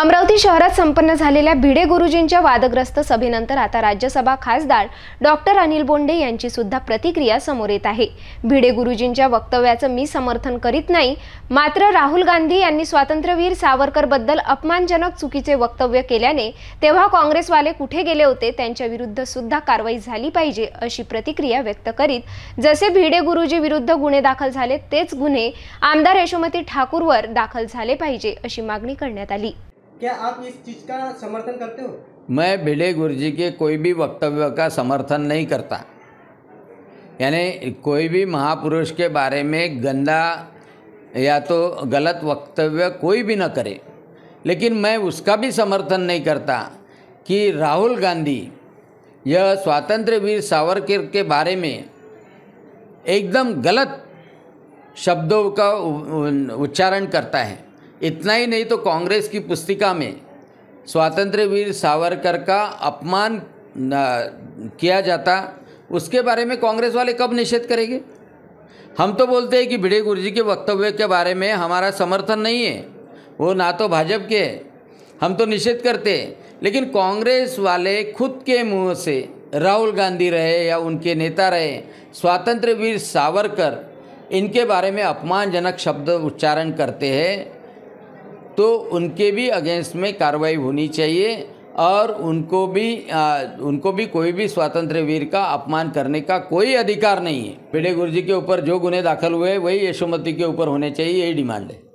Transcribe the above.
अमरावती शहरात संपन्न झालेल्या भिडे गुरुजींच्या वादग्रस्त सभेनंतर आता राज्यसभा खासदार डॉक्टर अनिल बोंडे यांची सुद्धा प्रतिक्रिया समोर येत आहे भिडे गुरुजींच्या वक्तव्याचं मी समर्थन करीत नाही मात्र राहुल गांधी यांनी स्वातंत्र्यवीर सावरकरबद्दल अपमानजनक चुकीचे वक्तव्य केल्याने तेव्हा काँग्रेसवाले कुठे गेले होते त्यांच्या विरुद्ध सुद्धा कारवाई झाली पाहिजे अशी प्रतिक्रिया व्यक्त करीत जसे भिडे गुरुजी विरुद्ध गुन्हे दाखल झाले तेच गुन्हे आमदार यशोमती ठाकूरवर दाखल झाले पाहिजे अशी मागणी करण्यात आली क्या आप इस चीज़ का समर्थन करते हो मैं भिड़े गुरु जी के कोई भी वक्तव्य का समर्थन नहीं करता यानी कोई भी महापुरुष के बारे में गंदा या तो गलत वक्तव्य कोई भी न करे लेकिन मैं उसका भी समर्थन नहीं करता कि राहुल गांधी यह स्वातंत्र वीर सावरकर के बारे में एकदम गलत शब्दों का उच्चारण करता है इतना ही नहीं तो कांग्रेस की पुस्तिका में स्वातंत्र वीर सावरकर का अपमान किया जाता उसके बारे में कांग्रेस वाले कब निषेध करेंगे हम तो बोलते हैं कि भिड़े गुरु जी के वक्तव्य के बारे में हमारा समर्थन नहीं है वो ना तो भाजपा के हम तो निषेध करते हैं लेकिन कांग्रेस वाले खुद के मुंह से राहुल गांधी रहे या उनके नेता रहे स्वातंत्र वीर सावरकर इनके बारे में अपमानजनक शब्द उच्चारण करते हैं तो उनके भी अगेंस्ट में कार्रवाई होनी चाहिए और उनको भी आ, उनको भी कोई भी स्वातंत्र वीर का अपमान करने का कोई अधिकार नहीं है पीढ़े गुरु जी के ऊपर जो गुने दाखिल हुए वही यशोमती के ऊपर होने चाहिए यही डिमांड है